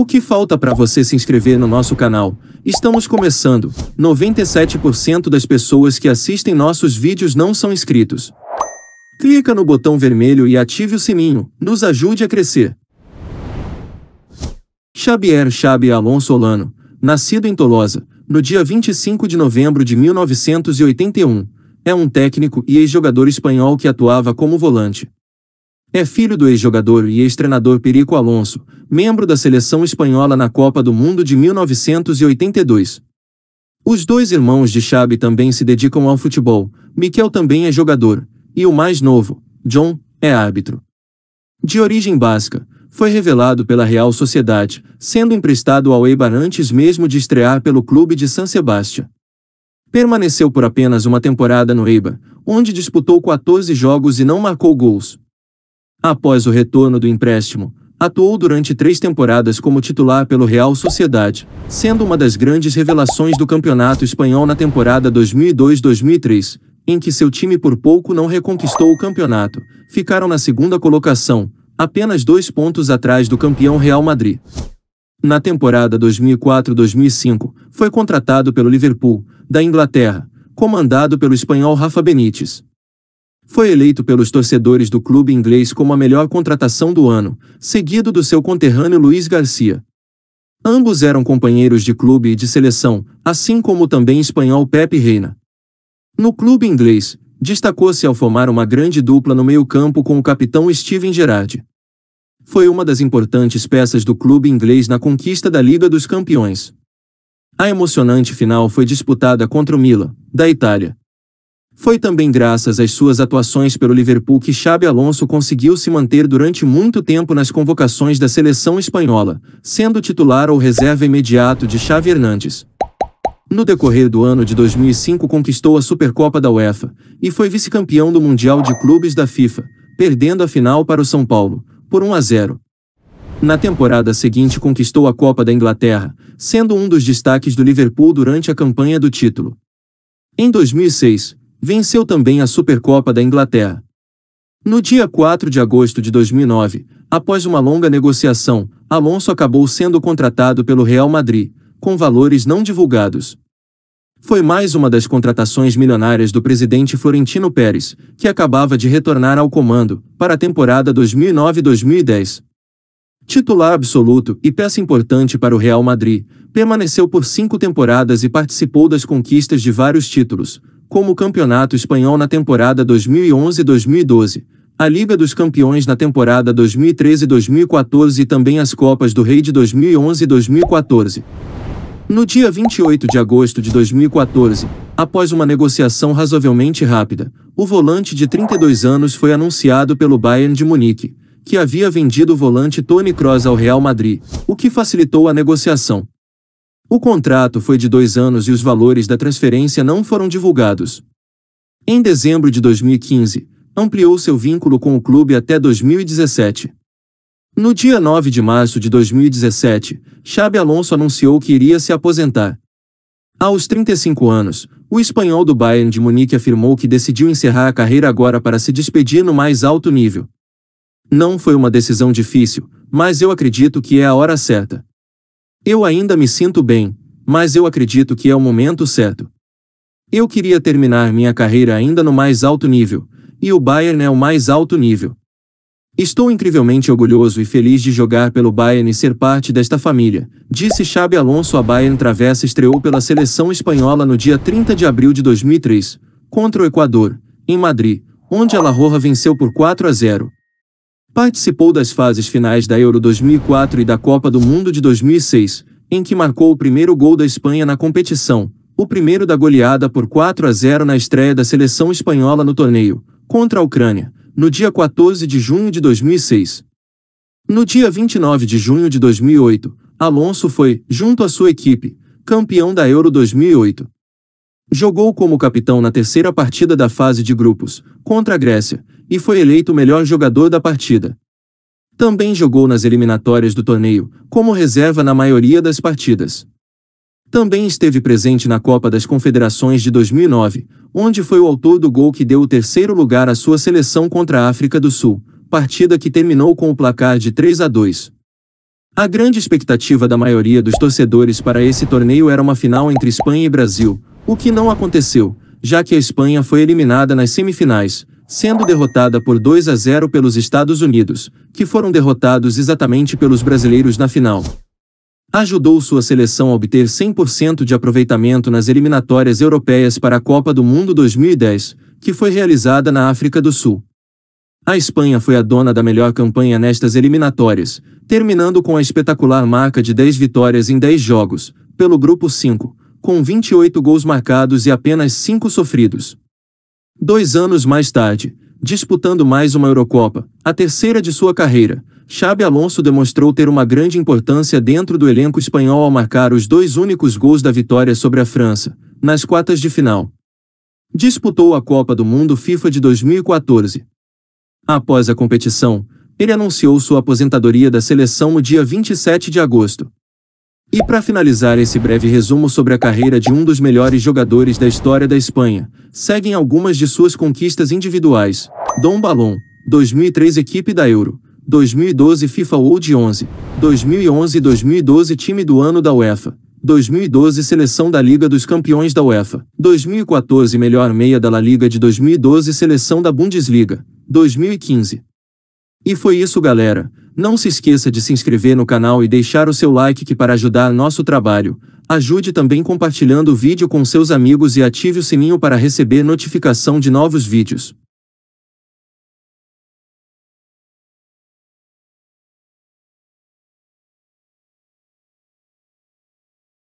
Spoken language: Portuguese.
O que falta para você se inscrever no nosso canal? Estamos começando. 97% das pessoas que assistem nossos vídeos não são inscritos. Clica no botão vermelho e ative o sininho. Nos ajude a crescer. Xavier Xabi Alonso Solano, nascido em Tolosa, no dia 25 de novembro de 1981, é um técnico e ex-jogador espanhol que atuava como volante. É filho do ex-jogador e ex-treinador Perico Alonso, membro da seleção espanhola na Copa do Mundo de 1982. Os dois irmãos de Xabi também se dedicam ao futebol, Miquel também é jogador, e o mais novo, John, é árbitro. De origem basca, foi revelado pela Real Sociedade, sendo emprestado ao Eibar antes mesmo de estrear pelo clube de San Sebastián. Permaneceu por apenas uma temporada no Eibar, onde disputou 14 jogos e não marcou gols. Após o retorno do empréstimo, atuou durante três temporadas como titular pelo Real Sociedade, sendo uma das grandes revelações do campeonato espanhol na temporada 2002-2003, em que seu time por pouco não reconquistou o campeonato, ficaram na segunda colocação, apenas dois pontos atrás do campeão Real Madrid. Na temporada 2004-2005, foi contratado pelo Liverpool, da Inglaterra, comandado pelo espanhol Rafa Benítez foi eleito pelos torcedores do clube inglês como a melhor contratação do ano, seguido do seu conterrâneo Luiz Garcia. Ambos eram companheiros de clube e de seleção, assim como também espanhol Pepe Reina. No clube inglês, destacou-se ao formar uma grande dupla no meio-campo com o capitão Steven Gerrard. Foi uma das importantes peças do clube inglês na conquista da Liga dos Campeões. A emocionante final foi disputada contra o Milan, da Itália, foi também graças às suas atuações pelo Liverpool que Xabi Alonso conseguiu se manter durante muito tempo nas convocações da seleção espanhola, sendo titular ou reserva imediato de Xavi Hernandes. No decorrer do ano de 2005 conquistou a Supercopa da UEFA e foi vice-campeão do Mundial de Clubes da FIFA, perdendo a final para o São Paulo, por 1 a 0. Na temporada seguinte conquistou a Copa da Inglaterra, sendo um dos destaques do Liverpool durante a campanha do título. Em 2006, venceu também a Supercopa da Inglaterra. No dia 4 de agosto de 2009, após uma longa negociação, Alonso acabou sendo contratado pelo Real Madrid, com valores não divulgados. Foi mais uma das contratações milionárias do presidente Florentino Pérez, que acabava de retornar ao comando, para a temporada 2009-2010. Titular absoluto e peça importante para o Real Madrid, permaneceu por cinco temporadas e participou das conquistas de vários títulos, como o Campeonato Espanhol na temporada 2011-2012, a Liga dos Campeões na temporada 2013-2014 e também as Copas do Rei de 2011 e 2014. No dia 28 de agosto de 2014, após uma negociação razoavelmente rápida, o volante de 32 anos foi anunciado pelo Bayern de Munique, que havia vendido o volante Tony Kroos ao Real Madrid, o que facilitou a negociação. O contrato foi de dois anos e os valores da transferência não foram divulgados. Em dezembro de 2015, ampliou seu vínculo com o clube até 2017. No dia 9 de março de 2017, Xabi Alonso anunciou que iria se aposentar. Aos 35 anos, o espanhol do Bayern de Munique afirmou que decidiu encerrar a carreira agora para se despedir no mais alto nível. Não foi uma decisão difícil, mas eu acredito que é a hora certa. Eu ainda me sinto bem, mas eu acredito que é o momento certo. Eu queria terminar minha carreira ainda no mais alto nível, e o Bayern é o mais alto nível. Estou incrivelmente orgulhoso e feliz de jogar pelo Bayern e ser parte desta família, disse Xabi Alonso. A Bayern Travessa estreou pela seleção espanhola no dia 30 de abril de 2003, contra o Equador, em Madrid, onde a La Roja venceu por 4 a 0. Participou das fases finais da Euro 2004 e da Copa do Mundo de 2006, em que marcou o primeiro gol da Espanha na competição, o primeiro da goleada por 4 a 0 na estreia da seleção espanhola no torneio, contra a Ucrânia, no dia 14 de junho de 2006. No dia 29 de junho de 2008, Alonso foi, junto à sua equipe, campeão da Euro 2008. Jogou como capitão na terceira partida da fase de grupos, contra a Grécia, e foi eleito o melhor jogador da partida. Também jogou nas eliminatórias do torneio, como reserva na maioria das partidas. Também esteve presente na Copa das Confederações de 2009, onde foi o autor do gol que deu o terceiro lugar à sua seleção contra a África do Sul, partida que terminou com o placar de 3 a 2. A grande expectativa da maioria dos torcedores para esse torneio era uma final entre Espanha e Brasil, o que não aconteceu, já que a Espanha foi eliminada nas semifinais, sendo derrotada por 2 a 0 pelos Estados Unidos, que foram derrotados exatamente pelos brasileiros na final. Ajudou sua seleção a obter 100% de aproveitamento nas eliminatórias europeias para a Copa do Mundo 2010, que foi realizada na África do Sul. A Espanha foi a dona da melhor campanha nestas eliminatórias, terminando com a espetacular marca de 10 vitórias em 10 jogos, pelo grupo 5, com 28 gols marcados e apenas 5 sofridos. Dois anos mais tarde, disputando mais uma Eurocopa, a terceira de sua carreira, Xabi Alonso demonstrou ter uma grande importância dentro do elenco espanhol ao marcar os dois únicos gols da vitória sobre a França, nas quartas de final. Disputou a Copa do Mundo FIFA de 2014. Após a competição, ele anunciou sua aposentadoria da seleção no dia 27 de agosto. E para finalizar esse breve resumo sobre a carreira de um dos melhores jogadores da história da Espanha, seguem algumas de suas conquistas individuais. Dom Balon, 2003 equipe da Euro, 2012 FIFA World 11, 2011 e 2012 time do ano da UEFA, 2012 Seleção da Liga dos Campeões da UEFA. 2014 Melhor meia da La Liga de 2012 Seleção da Bundesliga. 2015. E foi isso, galera. Não se esqueça de se inscrever no canal e deixar o seu like que para ajudar nosso trabalho. Ajude também compartilhando o vídeo com seus amigos e ative o sininho para receber notificação de novos vídeos.